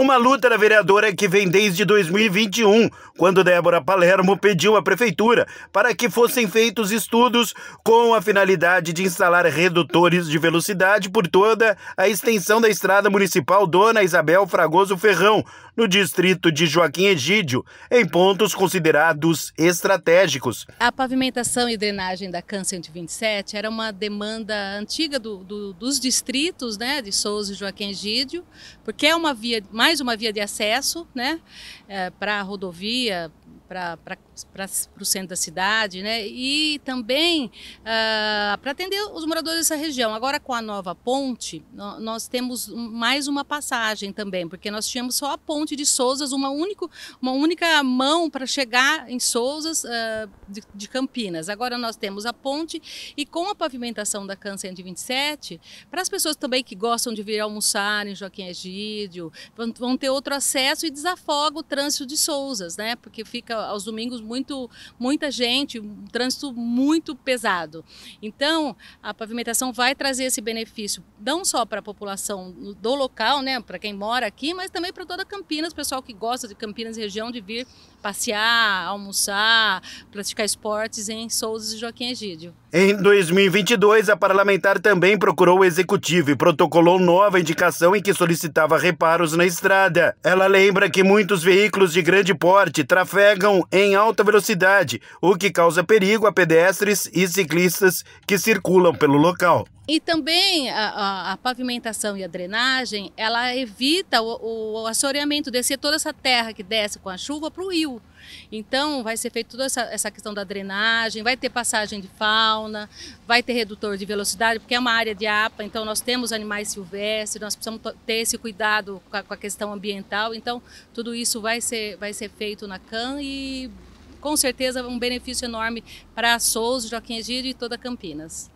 Uma luta da vereadora que vem desde 2021, quando Débora Palermo pediu à prefeitura para que fossem feitos estudos com a finalidade de instalar redutores de velocidade por toda a extensão da estrada municipal Dona Isabel Fragoso Ferrão, no distrito de Joaquim Egídio, em pontos considerados estratégicos. A pavimentação e drenagem da CAN 127 era uma demanda antiga do, do, dos distritos né, de Souza e Joaquim Egídio, porque é uma via mais mais uma via de acesso né, é, para a rodovia, para o centro da cidade, né? E também uh, ah, para atender os moradores dessa região. Agora com a nova ponte, nós temos mais uma passagem também, porque nós tínhamos só a ponte de Souzas, uma, único, uma única mão para chegar em Souzas uh, de, de, Campinas. Agora nós temos a ponte e com a pavimentação da CAN 127, para as pessoas também que gostam de vir almoçar em Joaquim Egídio, vão, vão ter outro acesso e desafoga o trânsito de Souzas, né? Porque fica aos domingos muito muita gente, um trânsito muito pesado. Então, a pavimentação vai trazer esse benefício não só para a população do local, né, para quem mora aqui, mas também para toda Campinas, pessoal que gosta de Campinas região de vir passear, almoçar, praticar esportes em Souza e Joaquim Egídio. Em 2022, a parlamentar também procurou o executivo e protocolou nova indicação em que solicitava reparos na estrada. Ela lembra que muitos veículos de grande porte trafegam em alta velocidade, o que causa perigo a pedestres e ciclistas que circulam pelo local. E também a, a, a, pavimentação e a drenagem, ela evita o, o, assoreamento, descer toda essa terra que desce com a chuva para o rio. Então vai ser feita toda essa, essa questão da drenagem, vai ter passagem de fauna, vai ter redutor de velocidade, porque é uma área de APA, então nós temos animais silvestres, nós precisamos ter esse cuidado com a, com a questão ambiental. Então tudo isso vai ser, vai ser feito na CAN e com certeza um benefício enorme para Souza, Joaquim Egídio e toda Campinas.